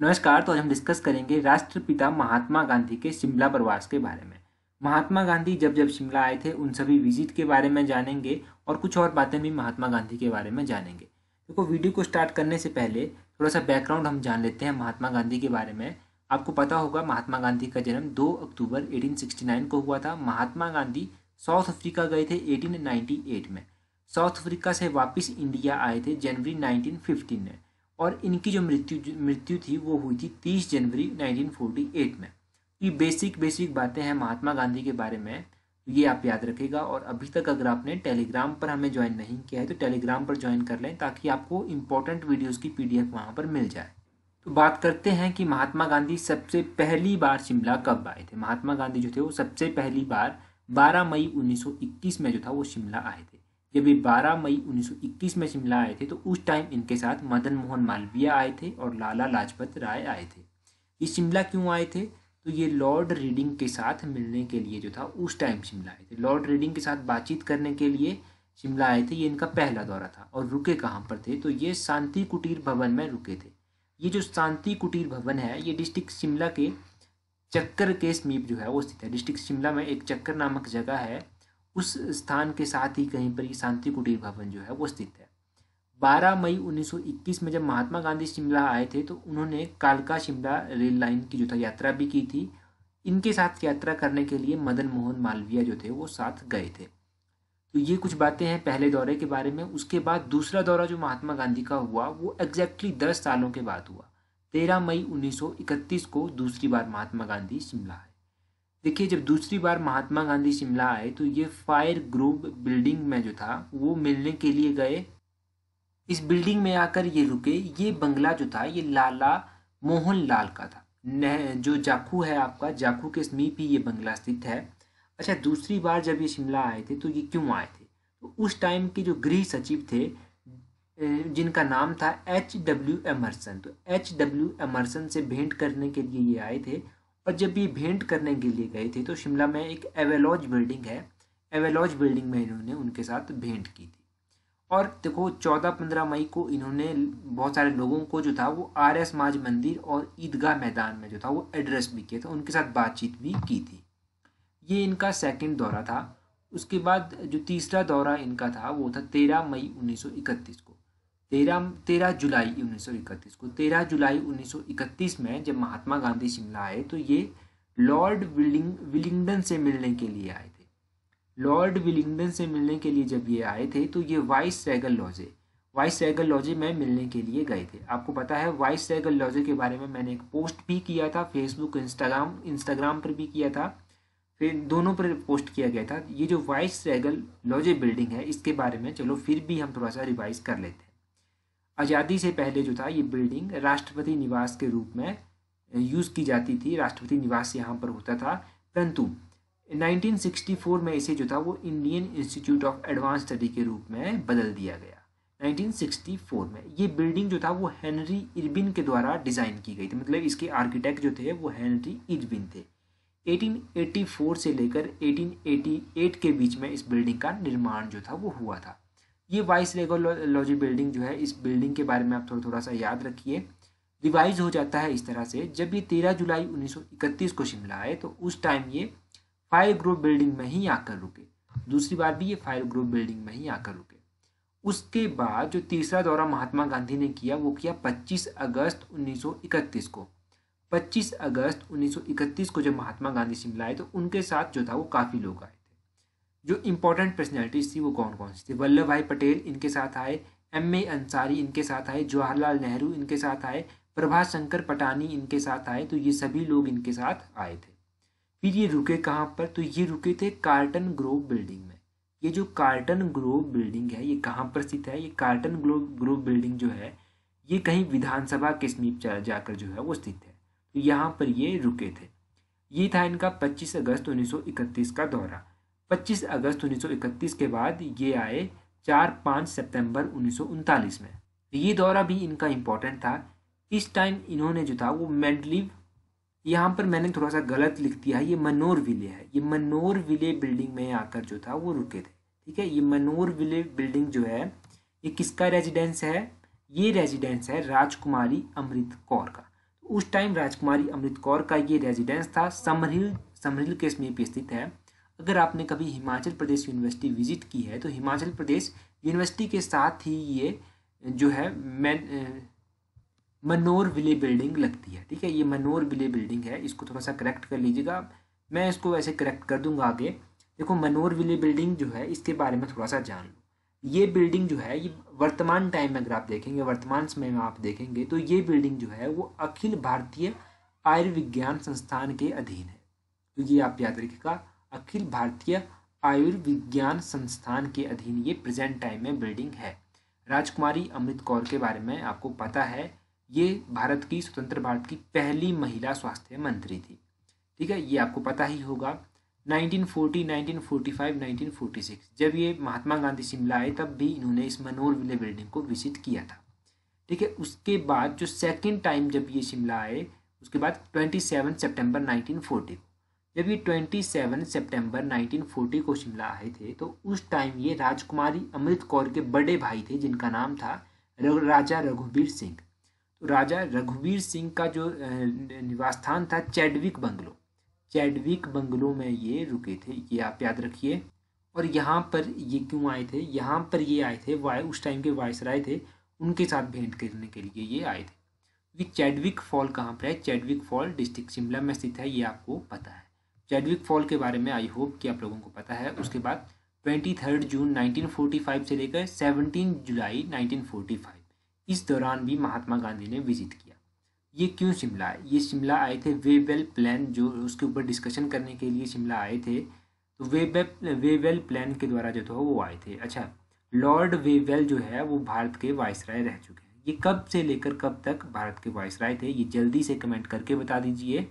नमस्कार तो आज हम डिस्कस करेंगे राष्ट्रपिता महात्मा गांधी के शिमला प्रवास के बारे में महात्मा गांधी जब जब शिमला आए थे उन सभी विजिट के बारे में जानेंगे और कुछ और बातें भी महात्मा गांधी के बारे में जानेंगे देखो तो वीडियो को स्टार्ट करने से पहले थोड़ा सा बैकग्राउंड हम जान लेते हैं महात्मा गांधी के बारे में आपको पता होगा महात्मा गांधी का जन्म दो अक्टूबर एटीन को हुआ था महात्मा गांधी साउथ अफ्रीका गए थे एटीन में साउथ अफ्रीका से वापस इंडिया आए थे जनवरी नाइनटीन में और इनकी जो मृत्यु मृत्यु थी वो हुई थी तीस जनवरी 1948 में तो ये बेसिक बेसिक बातें हैं महात्मा गांधी के बारे में तो ये आप याद रखेगा और अभी तक अगर आपने टेलीग्राम पर हमें ज्वाइन नहीं किया है तो टेलीग्राम पर ज्वाइन कर लें ताकि आपको इम्पोर्टेंट वीडियोज़ की पी वहाँ पर मिल जाए तो बात करते हैं कि महात्मा गांधी सबसे पहली बार शिमला कब आए थे महात्मा गांधी जो थे वो सबसे पहली बार 12 मई 1921 में जो था वो शिमला आए थे जब ये 12 मई 1921 में शिमला आए थे तो उस टाइम इनके साथ मदन मोहन मालवीय आए थे और लाला लाजपत राय आए थे ये शिमला क्यों आए थे तो ये लॉर्ड रीडिंग के साथ मिलने के लिए जो था उस टाइम शिमला आए थे लॉर्ड रीडिंग के साथ बातचीत करने के लिए शिमला आए थे ये इनका पहला दौरा था और रुके कहाँ पर थे तो ये शांति कुटीर भवन में रुके थे ये जो शांति कुटीर भवन है ये डिस्ट्रिक्ट शिमला के चक्कर के समीप जो है वो स्थित है डिस्ट्रिक्ट शिमला में एक चक्कर नामक जगह है उस स्थान के साथ ही कहीं पर ये शांति कुटीर भवन जो है वो स्थित है 12 मई 1921 में जब महात्मा गांधी शिमला आए थे तो उन्होंने कालका शिमला रेल लाइन की जो था यात्रा भी की थी इनके साथ यात्रा करने के लिए मदन मोहन मालवीय जो थे वो साथ गए थे तो ये कुछ बातें हैं पहले दौरे के बारे में उसके बाद दूसरा दौरा जो महात्मा गांधी का हुआ वो एग्जैक्टली दस सालों के बाद हुआ तेरह मई 1931 को दूसरी बार महात्मा गांधी शिमला देखिए जब दूसरी बार महात्मा गांधी शिमला आए तो ये फायर ग्रुप बिल्डिंग में जो था वो मिलने के लिए गए इस बिल्डिंग में आकर ये रुके ये बंगला जो था ये लाला मोहन लाल का था जो जाखू है आपका जाखू के समीप ही ये बंगला स्थित है अच्छा दूसरी बार जब ये शिमला आए थे तो ये क्यों आए थे तो उस टाइम के जो गृह सचिव थे जिनका नाम था एच डब्ल्यू एमरसन तो एच डब्ल्यू एमरसन से भेंट करने के लिए ये आए थे पर जब ये भेंट करने के लिए गए थे तो शिमला में एक एवेलॉज बिल्डिंग है एवेलॉज बिल्डिंग में इन्होंने उनके साथ भेंट की थी और देखो चौदह पंद्रह मई को इन्होंने बहुत सारे लोगों को जो था वो आर एस माज मंदिर और ईदगाह मैदान में जो था वो एड्रेस भी किया था उनके साथ बातचीत भी की थी ये इनका सेकेंड दौरा था उसके बाद जो तीसरा दौरा इनका था वो था तेरह मई उन्नीस को तेरह तेरह जुलाई उन्नीस को तेरह जुलाई 1931 में जब महात्मा गांधी शिमला आए तो ये लॉर्ड विलिंग विलिंगडन से मिलने के लिए आए थे लॉर्ड विलिंगडन से मिलने के लिए जब ये आए थे तो ये वाइस रैगल लॉजे वाइस रैगल लॉजे में मिलने के लिए गए थे आपको पता है वाइस रैगल लॉजे के बारे में मैंने एक पोस्ट भी किया था फेसबुक इंस्टाग्राम इंस्टाग्राम पर भी किया था फिर दोनों पर पोस्ट किया गया था ये जो वाइस रैगल लॉजे बिल्डिंग है इसके बारे में चलो फिर भी हम थोड़ा सा रिवाइज कर लेते हैं आज़ादी से पहले जो था ये बिल्डिंग राष्ट्रपति निवास के रूप में यूज़ की जाती थी राष्ट्रपति निवास यहाँ पर होता था परंतु 1964 में इसे जो था वो Indian Institute of Advance Study के रूप में बदल दिया गया 1964 में ये बिल्डिंग जो था वो हेनरी इरबिन के द्वारा डिज़ाइन की गई थी मतलब इसके आर्किटेक्ट जो थे वो हेनरी इरबिन थे 1884 से लेकर 1888 के बीच में इस बिल्डिंग का निर्माण जो था वो हुआ था ये वाइस रेगोलॉजी बिल्डिंग जो है इस बिल्डिंग के बारे में आप थोड़ा थोड़ा सा याद रखिए रिवाइज हो जाता है इस तरह से जब ये तेरह जुलाई 1931 को शिमला आए तो उस टाइम ये फायर ग्रोव बिल्डिंग में ही आकर रुके दूसरी बार भी ये फायर ग्रोव बिल्डिंग में ही आकर रुके उसके बाद जो तीसरा दौरा महात्मा गांधी ने किया वो किया 25 अगस्त 1931 को 25 अगस्त 1931 को जब महात्मा गांधी शिमला आए तो उनके साथ जो था वो काफ़ी लोग आए जो इम्पोर्टेंट पर्सनैलिटीज थी वो कौन कौन सी थी वल्लभ भाई पटेल इनके साथ आए एम ए अंसारी इनके साथ आए जवाहरलाल नेहरू इनके साथ आए प्रभाष शंकर पटानी इनके साथ आए तो ये सभी लोग इनके साथ आए थे फिर ये रुके कहाँ पर तो ये रुके थे कार्टन ग्रोव बिल्डिंग में ये जो कार्टन ग्रोव बिल्डिंग है ये कहाँ पर स्थित है ये कार्टन ग्रोव ग्रोव बिल्डिंग जो है ये कहीं विधानसभा के समीप जाकर जो है वो स्थित है तो यहाँ पर ये रुके थे ये था इनका 25 अगस्त 1931 का दौरा 25 अगस्त 1931 के बाद ये आए चार पाँच सितंबर उन्नीस में तो ये दौरा भी इनका इम्पोर्टेंट था इस टाइम इन्होंने जो था वो मेंडलिव यहाँ पर मैंने थोड़ा सा गलत लिख दिया है ये मनोर विले है ये मनोर विले बिल्डिंग में आकर जो था वो रुके थे ठीक है ये मनोर विले बिल्डिंग जो है ये किसका रेजिडेंस है ये रेजिडेंस है राजकुमारी अमृत कौर का तो उस टाइम राजकुमारी अमृत कौर का ये रेजिडेंस था समरहिल समरहिल के समीप स्थित है अगर आपने कभी हिमाचल प्रदेश यूनिवर्सिटी विजिट की है तो हिमाचल प्रदेश यूनिवर्सिटी के साथ ही ये जो है मैन मनोर विले बिल्डिंग लगती है ठीक है ये मनोर विले बिल्डिंग है इसको थोड़ा सा करेक्ट कर लीजिएगा मैं इसको वैसे करेक्ट कर दूंगा आगे देखो मनोर विले बिल्डिंग जो है इसके बारे में थोड़ा सा जान लो ये बिल्डिंग जो है ये वर्तमान टाइम में अगर आप देखेंगे वर्तमान समय में आप देखेंगे तो ये बिल्डिंग जो है वो अखिल भारतीय आयुर्विज्ञान संस्थान के अधीन है तो ये आप याद रखिएगा अखिल भारतीय आयुर्विज्ञान संस्थान के अधीन ये प्रेजेंट टाइम में बिल्डिंग है राजकुमारी अमृत कौर के बारे में आपको पता है ये भारत की स्वतंत्र भारत की पहली महिला स्वास्थ्य मंत्री थी ठीक है ये आपको पता ही होगा 1940, 1945, 1946 जब ये महात्मा गांधी शिमला आए तब भी इन्होंने इस मनोर विले बिल्डिंग को विजिट किया था ठीक है उसके बाद जो सेकेंड टाइम जब ये शिमला आए उसके बाद ट्वेंटी सेवन सेप्टेम्बर नाइनटीन जब ये 27 सितंबर 1940 को शिमला आए थे तो उस टाइम ये राजकुमारी अमृत कौर के बड़े भाई थे जिनका नाम था राजा रघुवीर सिंह तो राजा रघुवीर सिंह का जो निवास स्थान था चैडविक बंगलो चैडविक बंगलो में ये रुके थे ये आप याद रखिए और यहाँ पर ये क्यों आए थे यहाँ पर ये आए थे वाय उस टाइम के वायसराय थे उनके साथ भेंट करने के लिए ये आए थे क्योंकि चैडविक फॉल कहाँ पर है चैडविक फॉल डिस्ट्रिक्ट शिमला में स्थित है ये आपको पता है चैडविक फॉल के बारे में आई होप कि आप लोगों को पता है उसके बाद ट्वेंटी थर्ड जून 1945 से लेकर 17 जुलाई 1945 इस दौरान भी महात्मा गांधी ने विजिट किया ये क्यों शिमला है ये शिमला आए थे वेबेल प्लान जो उसके ऊपर डिस्कशन करने के लिए शिमला आए थे तो वेबेल वेबेल प्लान के द्वारा जो था वो आए थे अच्छा लॉर्ड वेवेल जो है वो भारत के वायसराय रह चुके हैं ये कब से लेकर कब तक भारत के वायसराय थे ये जल्दी से कमेंट करके बता दीजिए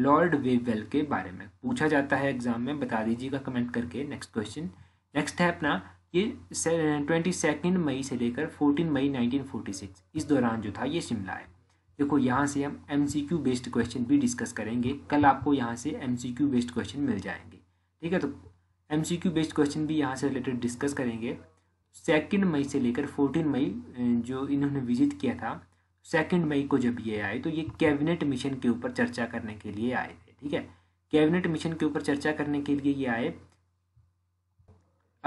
लॉर्ड वेवेल के बारे में पूछा जाता है एग्जाम में बता दीजिएगा कमेंट करके नेक्स्ट क्वेश्चन नेक्स्ट है अपना ये ट्वेंटी सेकेंड मई से लेकर fourteen May nineteen forty six इस दौरान जो था ये शिमला है देखो यहाँ से हम M C Q based question भी डिस्कस करेंगे कल आपको यहाँ से M C Q based question मिल जाएंगे ठीक है तो M C Q based question भी यहाँ से रिलेटेड डिस्कस करेंगे सेकेंड मई से लेकर फोर्टीन मई जो इन्होंने विजिट किया था सेकेंड मई को जब ये आए तो ये कैबिनेट मिशन के ऊपर चर्चा करने के लिए आए थे ठीक है कैबिनेट मिशन के ऊपर चर्चा करने के लिए ये आए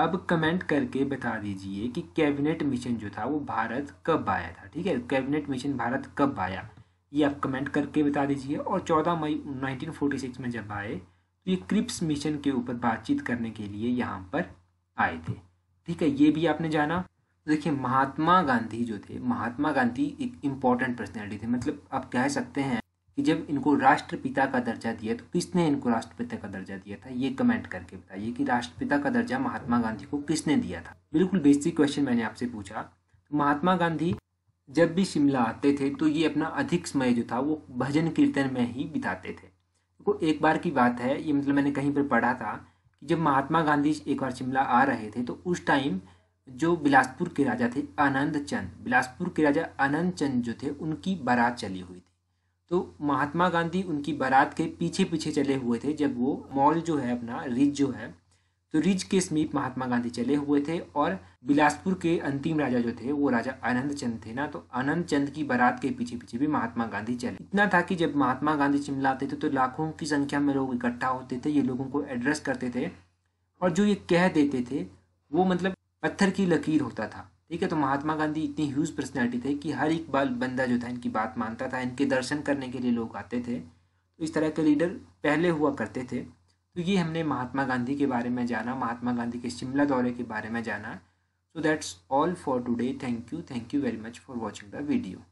अब कमेंट करके बता दीजिए कि कैबिनेट मिशन जो था वो भारत कब आया था ठीक है कैबिनेट मिशन भारत कब आया ये आप कमेंट करके बता दीजिए और 14 मई 1946 में जब आए तो ये क्रिप्स मिशन के ऊपर बातचीत करने के लिए यहाँ पर आए थे ठीक है ये भी आपने जाना तो देखिए महात्मा गांधी जो थे महात्मा गांधी एक इम्पॉर्टेंट पर्सनैलिटी थे मतलब आप कह सकते हैं कि जब इनको राष्ट्रपिता का दर्जा दिया तो किसने इनको राष्ट्रपिता का दर्जा दिया था ये कमेंट करके बताइए कि राष्ट्रपिता का दर्जा महात्मा गांधी को किसने दिया था बिल्कुल बेसिक क्वेश्चन मैंने आपसे पूछा तो महात्मा गांधी जब भी शिमला आते थे तो ये अपना अधिक समय जो था वो भजन कीर्तन में ही बिताते थे तो एक बार की बात है ये मतलब मैंने कहीं पर पढ़ा था कि जब महात्मा गांधी एक बार शिमला आ रहे थे तो उस टाइम जो बिलासपुर के राजा थे आनंद चंद बिलासपुर के राजा आनंद चंद जो थे उनकी बारात चली हुई थी तो महात्मा गांधी उनकी बारात के पीछे पीछे चले हुए थे जब वो मॉल जो है अपना रिज जो है तो रिज के समीप महात्मा गांधी चले हुए थे और बिलासपुर के अंतिम राजा जो थे वो राजा आनंद चंद थे ना तो आनंद चंद की बारात के पीछे पीछे भी महात्मा गांधी चले इतना था कि जब महात्मा गांधी शिमला आते थे तो लाखों की संख्या में लोग इकट्ठा होते थे ये लोगों को एड्रेस करते थे और जो ये कह देते थे वो मतलब पत्थर की लकीर होता था ठीक है तो महात्मा गांधी इतनी ह्यूज पर्सनैलिटी थे कि हर एक बाल बंदा जो था इनकी बात मानता था इनके दर्शन करने के लिए लोग आते थे तो इस तरह के लीडर पहले हुआ करते थे तो ये हमने महात्मा गांधी के बारे में जाना महात्मा गांधी के शिमला दौरे के बारे में जाना so that's all for today thank you thank you very much for watching the video